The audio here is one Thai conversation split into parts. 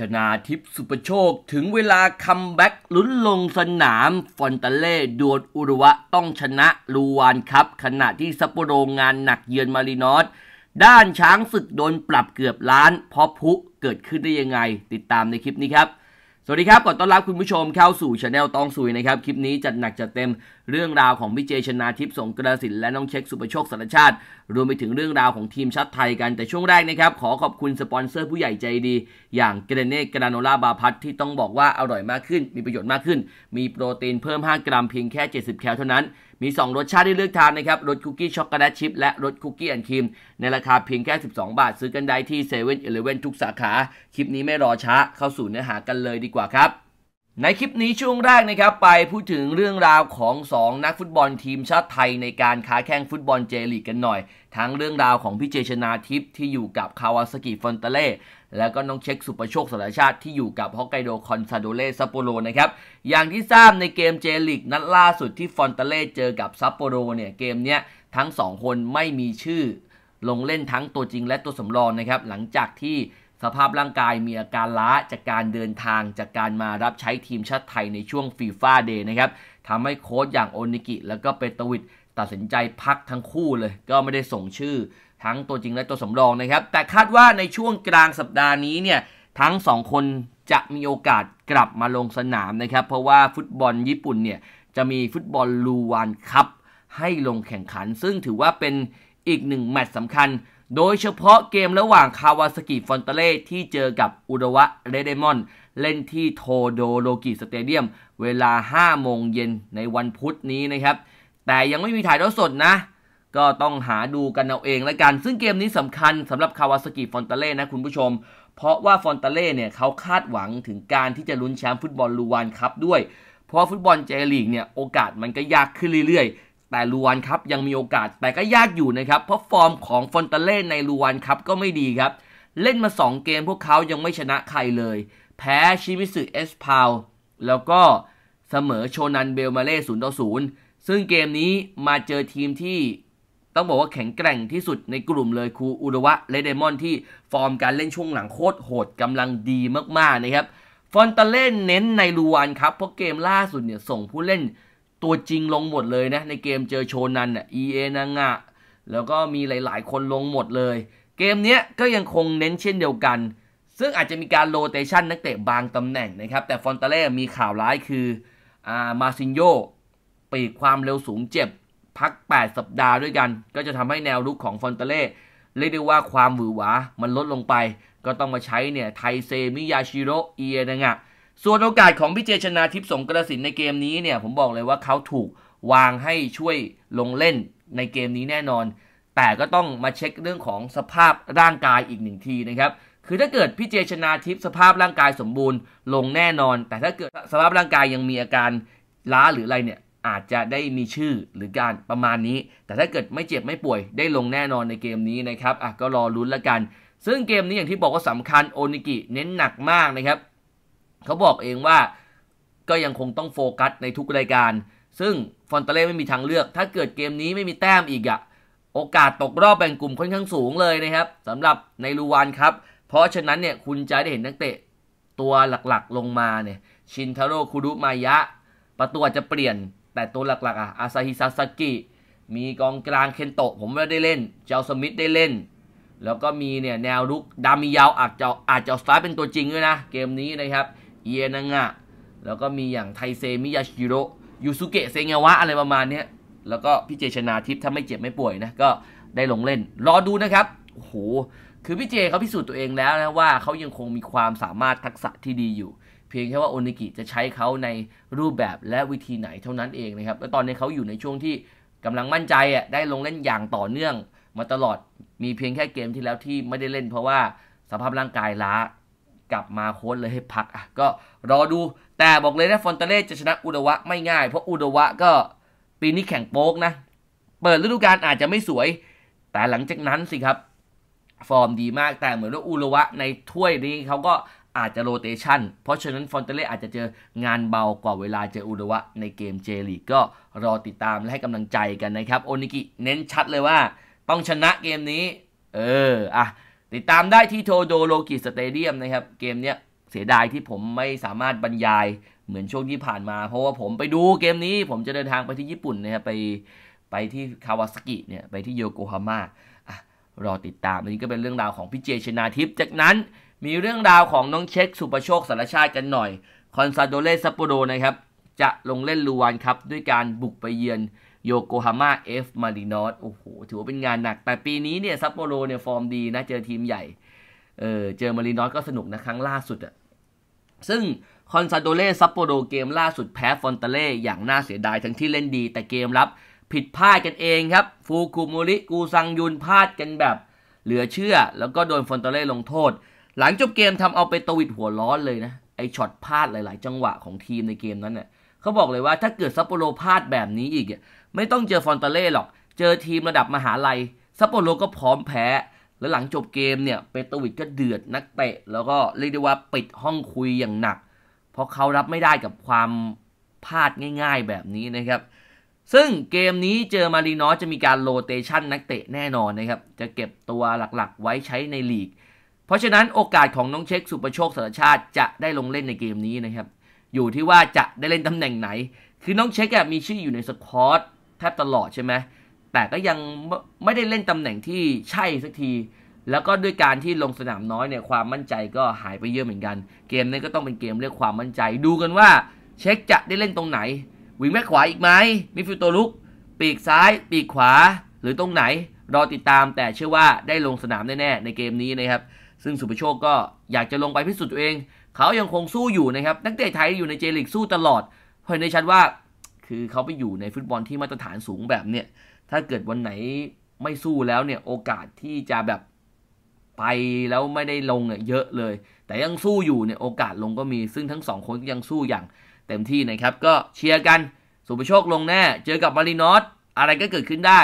ชนาทิพสุปโชค ถึงเวลาคัมแบ็กลุ้นลงสนาม ฟอนตาเล่ ดวลอุรุวะต้องชนะลูวานครับ ขณะที่ซัปโปโรงานหนักเยือนมารินอสด้านช้างศึกโดนปรับเกือบล้านเพราะพุ เกิดขึ้นได้ยังไง ติดตามในคลิปนี้ครับ สวัสดีครับ ก่อนต้อนรับคุณผู้ชมเข้าสู่ชาแนลตองสุยนะครับ คลิปนี้จัดหนักจัดเต็มเรื่องราวของพี่เจชนาทิพย์สงกระสินและน้องเช็คสุประโชคสารชาติ รวมไปถึงเรื่องราวของทีมชาติไทยกันแต่ช่วงแรกนะครับ ขอขอบคุณสปอนเซอร์ผู้ใหญ่ใจดี อย่างเกรเน่กราโนล่าบาพัทที่ต้องบอกว่า อร่อยมากขึ้น มีประโยชน์มากขึ้น มีโปรตีนเพิ่ม 5 กรัมเพียงแค่ 70 แคลเท่านั้นมี 2 รสชาติให้เลือกทานนะครับรสคุกกี้ช็อกโกแลตชิพและรสคุกกี้แอนครีมในราคาเพียงแค่12บาทซื้อกันได้ที่เซเว่นอเเลวนทุกสาขาคลิปนี้ไม่รอช้าเข้าสู่เนื้อหากันเลยดีกว่าครับในคลิปนี้ช่วงแรกนะครับไปพูดถึงเรื่องราวของ2นักฟุตบอลทีมชาติไทยในการค้าแข่งฟุตบอลเจลีกกันหน่อย ทั้งเรื่องราวของพี่เจชนาทิพย์ที่อยู่กับคาวาสกิฟอนเตเล่แล้วก็น้องเช็คสุประโชคสารชาติที่อยู่กับฮอกไกโดคอนซาโดเลซัปโปโรนะครับอย่างที่ทราบในเกมเจลิกนัดล่าสุดที่ฟอนเตเล่เจอกับซัปโปโรเนี่ยเกมเนี้ยทั้ง2คนไม่มีชื่อ ลงเล่นทั้งตัวจริงและตัวสำรองนะครับหลังจากที่สภาพร่างกายมีอาการล้าจากการเดินทางจากการมารับใช้ทีมชาติไทยในช่วงฟีฟ่าเดย์นะครับทำให้โค้ชอย่างโอนิกิแล้วก็เปตวิทตัดสินใจพักทั้งคู่เลยก็ไม่ได้ส่งชื่อทั้งตัวจริงและตัวสำรองนะครับ แต่คาดว่าในช่วงกลางสัปดาห์นี้เนี่ย ทั้ง2คนจะมีโอกาสกลับมาลงสนามนะครับ เพราะว่าฟุตบอลญี่ปุ่นเนี่ย จะมีฟุตบอลลูวานคัพให้ลงแข่งขันซึ่งถือว่าเป็นอีกหนึ่งแมตช์สำคัญ โดยเฉพาะเกมระหว่างคาวาสกิฟอนเตเล่ที่เจอกับอุดวะเรเดมอนเล่นที่โทโดโรกิสเตเดียม เวลา 5 โมงเย็นในวันพุธนี้นะครับ แต่ยังไม่มีถ่ายทอดสดนะ ก็ต้องหาดูกันเอาเองละกัน ซึ่งเกมนี้สำคัญสำหรับคาวาสกิฟอนเตเล่นะคุณผู้ชม เพราะว่าฟอนเตเล่เนี่ย เขาคาดหวังถึงการที่จะลุ้นแชมป์ฟุตบอลลูวานคัพด้วย เพราะฟุตบอลเจลีกเนี่ยโอกาสมันก็ยากขึ้นเรื่อย ๆแต่ลูวานครับ ยังมีโอกาสแต่ก็ยากอยู่นะครับ เพราะฟอร์มของฟอนตาเล่ในลูวานครับ ก็ไม่ดีครับ เล่นมา 2 เกมพวกเขายังไม่ชนะใครเลย แพ้ชิมิสึเอสพาว แล้วก็เสมอโชนันเบลมาเล่ศูนย์ต่อศูนย์ซึ่งเกมนี้มาเจอทีมที่ต้องบอกว่าแข็งแกร่งที่สุดในกลุ่มเลย คูอุรวะเลเดมอนที่ฟอร์มการเล่นช่วงหลังโคตรโหดกำลังดีมากๆนะครับฟอนตาเล่นเน้นในลูวานครับเพราะเกมล่าสุดเนี่ยส่งผู้เล่นตัวจริงลงหมดเลยนะในเกมเจอโชนันอ่ะเอเอนางะแล้วก็มีหลายๆ คนลงหมดเลย เกมเนี้ยก็ยังคงเน้นเช่นเดียวกัน ซึ่งอาจจะมีการโลเตชันนักเตะบางตำแหน่งนะครับแต่ฟอนตาเล่มีข่าวร้ายคืออ่ามาซินโย ปีความเร็วสูงเจ็บ พัก 8 สัปดาห์ด้วยกัน ก็จะทำให้แนวลุกของฟอนตาเล่เรียกได้ว่าความหวือหวามันลดลงไปก็ต้องมาใช้เนี่ยไทเซมิยาชิโรเอเอนางะส่วนโอกาสของพี่เจชนาทิพย์สงกระสินในเกมนี้เนี่ยผมบอกเลยว่าเขาถูกวางให้ช่วยลงเล่นในเกมนี้แน่นอน แต่ก็ต้องมาเช็คเรื่องของสภาพร่างกายอีกหนึ่งทีนะครับคือถ้าเกิดพี่เจชนาทิพย์สภาพร่างกายสมบูรณ์ ลงแน่นอน แต่ถ้าเกิดสภาพร่างกายยังมีอาการล้าหรืออะไรเนี่ยอาจจะได้มีชื่อหรือการประมาณนี้ แต่ถ้าเกิดไม่เจ็บไม่ป่วยได้ลงแน่นอนในเกมนี้นะครับอ่ะก็รอลุ้นละกัน ซึ่งเกมนี้อย่างที่บอกว่าสำคัญโอนิกิเน้นหนักมากนะครับเขาบอกเองว่าก็ยังคงต้องโฟกัสในทุกรายการ ซึ่งฟอนเตเล่ไม่มีทางเลือก ถ้าเกิดเกมนี้ไม่มีแต้มอีกอะโอกาสตกรอบแบ่งกลุ่มค่อนข้างสูงเลยนะครับสำหรับในลูวานครับ เพราะฉะนั้นเนี่ยคุณจะได้เห็นนักเตะ ตัวหลักๆ ลงมาเนี่ยชินทาโร่คุรุมายะ ประตูจะเปลี่ยน แต่ตัวหลักๆอ่ะอาซาฮิซาสกิ มีกองกลางเคนโตะผมว่าได้เล่น เจ้าสมิธได้เล่น แล้วก็มีเนี่ยแนวรุกดามิยาวอาจจะอาจจะสตาร์เป็นตัวจริงด้วยนะเกมนี้นะครับเอีนงะ แล้วก็มีอย่างไทเซมิยาชิโร่ยูสุเกะเซงะวะ อะไรประมาณนี้แล้วก็พี่เจชนาทิพย์ถ้าไม่เจ็บไม่ป่วยนะ ก็ได้ลงเล่น รอดูนะครับ โอ้โห คือพี่เจเขาพิสูจน์ตัวเองแล้วนะ ว่าเขายังคงมีความสามารถทักษะที่ดีอยู่ เพียงแค่ว่าโอนิกิจะใช้เขาในรูปแบบและวิธีไหนเท่านั้นเองนะครับ แล้วตอนนี้เขาอยู่ในช่วงที่กำลังมั่นใจอ่ะได้ลงเล่นอย่างต่อเนื่อง มาตลอด มีเพียงแค่เกมที่แล้วที่ไม่ได้เล่น เพราะว่าสภาพร่างกายล้ากลับมาโค้ดเลยให้พักอ่ะ ก็รอดูแต่บอกเลยนะฟอนเตเล่จะชนะอุดวะ ไม่ง่าย เพราะอุดวะก็ปีนี้แข่งโป๊กนะเปิดฤดูกาลอาจจะไม่สวย แต่หลังจากนั้นสิครับ ฟอร์มดีมากแต่เหมือนว่าอุดวะในถ้วยนี้เขาก็อาจจะโรเตชันเพราะฉะนั้นฟอนเตเล่อาจจะเจองานเบากว่าเวลาเจออุดวะในเกมเจลีก็รอติดตามและให้กำลังใจกันนะครับโอนิกิ เน้นชัดเลยว่า ต้องชนะเกมนี้ เอออ่ะติดตามได้ที่โทโดโลกิสเตเดียมนะครับ เกมเนี้ยเสียดายที่ผมไม่สามารถบรรยาย เหมือนช่วงที่ผ่านมา เพราะว่าผมไปดูเกมนี้ผมจะเดินทางไปที่ญี่ปุ่นนะครับ ไปไปที่คาวาซากิเนี่ยไปที่โยโกฮาม่ารอติดตามอันนี้ก็เป็นเรื่องราวของพี่เจชนาทิพย์จากนั้นมีเรื่องราวของน้องเช็ค สุประโชคสารชาติกันหน่อยคอนซาโดเลซัปโปโรนะครับ จะลงเล่นลูวานครับด้วยการบุกไปเยือนโยโกฮาม่าเอฟมารินอสโอ้โห ถือว่าเป็นงานหนัก แต่ปีนี้เนี่ยซัปโปโรเนี่ย ฟอร์มดีนะ เจอทีมใหญ่ เออ เจอมารินอสก็สนุกนะครั้งล่าสุดอะซึ่งคอนซาโดเล่ซัปโปโรเกมล่าสุดแพ้ฟอนเตเล่อย่างน่าเสียดาย ทั้งที่เล่นดีแต่เกมรับผิดพลาดกันเองครับ ฟูคุโมริกูซังยุนพลาดกันแบบเหลือเชื่อ แล้วก็โดนฟอนเตเล่ลงโทษ หลังจบเกมทำเอาไปตวิดหัวร้อนเลยนะ ไอช็อตพลาดหลาย ๆ จังหวะของทีมในเกมนั้นเนี่ยเขาบอกเลยว่าถ้าเกิดซัปโปโรพลาดแบบนี้อีก ไม่ต้องเจอฟอนตาเล่หรอก เจอทีมระดับมหาลัย ซัปโปโรก็พร้อมแพ้ แล้วหลังจบเกมเนี่ย เปโตวิชก็เดือดนักเตะ แล้วก็เรียกได้ว่าปิดห้องคุยอย่างหนัก เพราะเขารับไม่ได้กับความพลาดง่ายๆแบบนี้นะครับ ซึ่งเกมนี้เจอมารีนอสจะมีการโลเตชันนักเตะแน่นอนนะครับจะเก็บตัวหลักๆ ไว้ใช้ในลีก เพราะฉะนั้นโอกาสของน้องเช็คสุประโชคสารชาติจะได้ลงเล่นในเกมนี้นะครับอยู่ที่ว่าจะได้เล่นตำแหน่งไหน คือน้องเช็คมีชื่ออยู่ในสควอตแทบตลอดใช่ไหมแต่ก็ยังไม่ได้เล่นตำแหน่งที่ใช่สักที แล้วก็ด้วยการที่ลงสนามน้อยเนี่ยความมั่นใจก็หายไปเยอะเหมือนกัน เกมนี้ก็ต้องเป็นเกมเรียกความมั่นใจ ดูกันว่าเช็คจะได้เล่นตรงไหน วิ่งแม่ขวาอีกไหมมีฟิลัวลุกปีกซ้าย ปีกขวาหรือตรงไหน รอติดตามแต่เชื่อว่าได้ลงสนามแน่ๆในเกมนี้นะครับ ซึ่งสุภโชคก็อยากจะลงไปพิสูจน์ตัวเองเขายังคงสู้อยู่นะครับ นักเตะไทยอยู่ในเจลิกสู้ตลอดเห็นได้ชัดว่าคือเขาไปอยู่ในฟุตบอลที่มาตรฐานสูงแบบเนี่ยถ้าเกิดวันไหนไม่สู้แล้วเนี่ยโอกาสที่จะแบบไปแล้วไม่ได้ลงเนี่ยเยอะเลย แต่ยังสู้อยู่เนี่ยโอกาสลงก็มี ซึ่งทั้งสองคนยังสู้อย่างเต็มที่นะครับ ก็เชียร์กัน สุภโชคลงแน่ เจอกับมารินอสอะไรก็เกิดขึ้นได้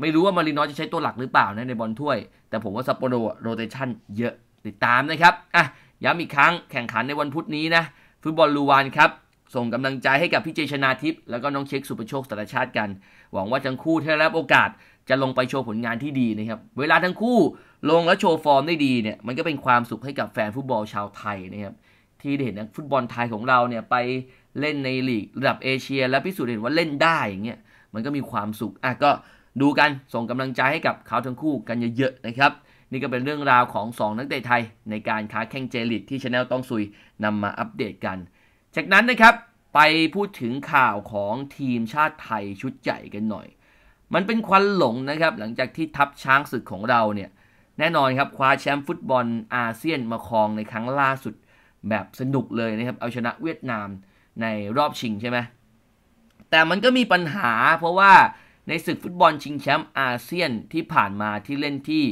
ไม่รู้ว่ามารินอสจะใช้ตัวหลักหรือเปล่านะในบอลถ้วย แต่ผมว่าซัปโปโรโรเตชันเยอะติดตามนะครับ อ่ะย้ำอีกครั้งแข่งขันในวันพุธนี้นะฟุตบอลลูวานครับ ส่งกำลังใจให้กับพี่เจชนาทิพย์แล้วก็น้องเช็คสุประโชคสตรชาติกัน หวังว่าทั้งคู่ถ้าได้รับโอกาสจะลงไปโชว์ผลงานที่ดีนะครับเวลาทั้งคู่ลงและโชว์ฟอร์มได้ดีเนี่ยมันก็เป็นความสุขให้กับแฟน ฟุตบอลชาวไทยนะครับที่ได้เห็นนะฟุตบอลไทยของเราเนี่ยไปเล่นในลีกระดับเอเชีย และพิสูจน์เห็นว่าเล่นได้อย่างเงี้ยมันก็มีความสุขอ่ะก็ดูกันส่งกำลังใจให้กับเขาทั้งคู่กันเยอะๆนะครับนี่ก็เป็นเรื่องราวของ 2 นักเตะไทย ในการค้าแข่งเจลิกที่ชาแนลต้องซุยนำมาอัปเดตกัน จากนั้นนะครับไปพูดถึงข่าวของทีมชาติไทยชุดใหญ่กันหน่อย มันเป็นควันหลงนะครับหลังจากที่ทัพช้างศึกของเราเนี่ย แน่นอนครับคว้าแชมป์ฟุตบอลอาเซียนมาครองในครั้งล่าสุด แบบสนุกเลยนะครับ เอาชนะเวียดนามในรอบชิงใช่ไหมแต่มันก็มีปัญหาเพราะว่าในศึกฟุตบอลชิงแชมป์อาเซียนที่ผ่านมาที่เล่นที่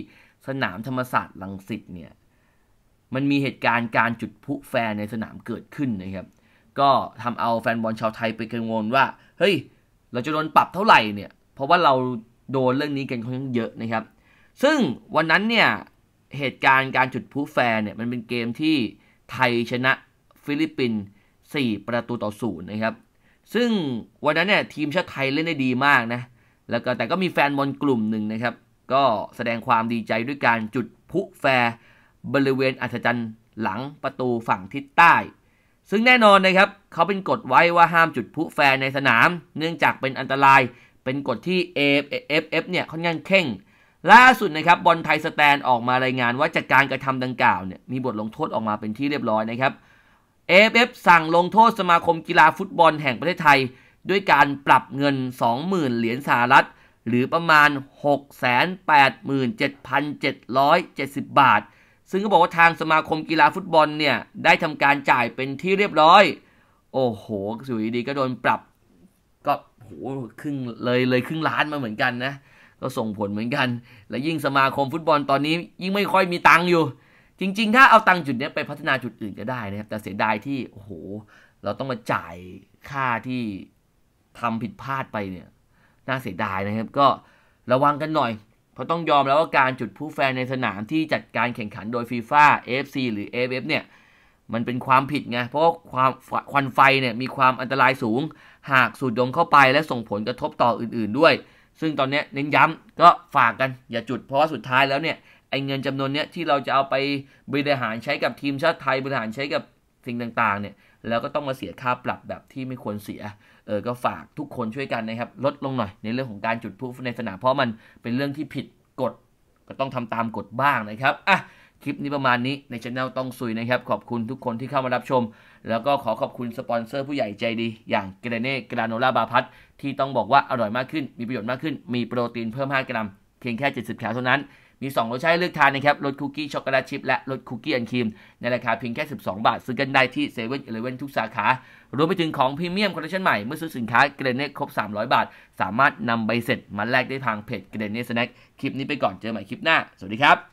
สนามธรรมศาสตร์ลังสิตเนี่ยมันมีเหตุการณ์การจุดพุแฟนในสนามเกิดขึ้นนะครับ ก็ทำเอาแฟนบอลชาวไทยไปกังวลว่า เฮ้ยเราจะโดนปรับเท่าไหร่เนี่ยเพราะว่าเราโดนเรื่องนี้กันค่อนข้างเยอะนะครับ ซึ่งวันนั้นเนี่ยเหตุการณ์การจุดพุแฟนเนี่ยมันเป็นเกมที่ไทยชนะฟิลิปปินส์4ประตูต่อศูนย์นะครับซึ่งวันนั้นเนี่ยทีมชาติไทยเล่นได้ดีมากนะแล้วก็แต่ก็มีแฟนบอลกลุ่มหนึ่งนะครับก็แสดงความดีใจด้วยการจุดพุแฟร์ บริเวณอัศจรรย์หลังประตูฝั่งทิศใต้ ซึ่งแน่นอนนะครับ เขาเป็นกฎไว้ว่าห้ามจุดพุแฟร์ในสนาม เนื่องจากเป็นอันตราย เป็นกฎที่ AFF เเนี่ย ค่อนข้างเข่ง ล่าสุดนะครับบอลไทยสแตนออกมารายงานว่าจากการกระทำดังกล่าวเนี่ย มีบทลงโทษออกมาเป็นที่เรียบร้อยนะครับ AFF สั่งลงโทษสมาคมกีฬาฟุตบอลแห่งประเทศไทย ด้วยการปรับเงิน20,000เหรียญสหรัฐหรือประมาณ 687,770 บาท ซึ่งก็บอกว่าทางสมาคมกีฬาฟุตบอลเนี่ย ได้ทำการจ่ายเป็นที่เรียบร้อย โอ้โห สุยดีก็โดนปรับก็โห ครึ่งเลยเลยครึ่งล้านมาเหมือนกันนะ ก็ส่งผลเหมือนกัน และยิ่งสมาคมฟุตบอลตอนนี้ยิ่งไม่ค่อยมีตังค์อยู่ จริง ๆ ถ้าเอาตังค์จุดนี้ไปพัฒนาจุดอื่นก็ได้นะครับ แต่เสียดายที่ โอ้โห เราต้องมาจ่ายค่าที่ทำผิดพลาดไปเนี่ยน่าเสียดายนะครับก็ระวังกันหน่อย เพราะต้องยอมแล้วว่าการจุดผู้แฟนในสนามที่จัดการแข่งขันโดยฟีฟ่าเอฟซีหรือเอฟเอฟเนี่ยมันเป็นความผิดไงเพราะความควันไฟเนี่ยมีความอันตรายสูง หากสูดดมเข้าไปและส่งผลกระทบต่ออื่นๆด้วย ซึ่งตอนนี้เน้นย้ำก็ฝากกันอย่าจุดเพราะว่าสุดท้ายแล้วเนี่ย ไอเงินจำนวนเนี้ยที่เราจะเอาไปบริหารใช้กับทีมชาติไทยบริหารใช้กับสิ่งต่างๆเนี่ยแล้วก็ต้องมาเสียค่าปรับแบบที่ไม่ควรเสีย เออ ก็ฝากทุกคนช่วยกันนะครับ ลดลงหน่อย ในเรื่องของการจุดพลุในสนามเพราะมัน เป็นเรื่องที่ผิดกฎก็ต้องทำตามกฎบ้างนะครับอ่ะคลิปนี้ประมาณนี้ ในช anel ต้องซุยนะครับ ขอบคุณทุกคนที่เข้ามารับชม แล้วก็ขอขอบคุณสปอนเซอร์ผู้ใหญ่ใจดี อย่างเกรเน่กราโนล่าบาพัทที่ต้องบอกว่าอร่อยมากขึ้นมีประโยชน์มากขึ้นมีโปรตีนเพิ่ม 5 กรัมเพียงแค่ 70แคลเท่านั้นมี 2รสชาติเลือกทานนะครับรสคุกกี้ช็อกโกแลตชิพและรสคุกกี้อันครีมในราคาเพียงแค่ 12 บาท ซื้อกันได้ที่เซเว่นอีเลเว่นทุกสาขา รวมไปถึงของพรีเมียมคอลเลคชันใหม่ เมื่อซื้อสินค้า เกรเน่ครบ 300 บาท สามารถนำใบเสร็จมาแลกได้ทางเพจเกรเน่สแน็ค คลิปนี้ไปก่อน เจอใหม่คลิปหน้า สวัสดีครับ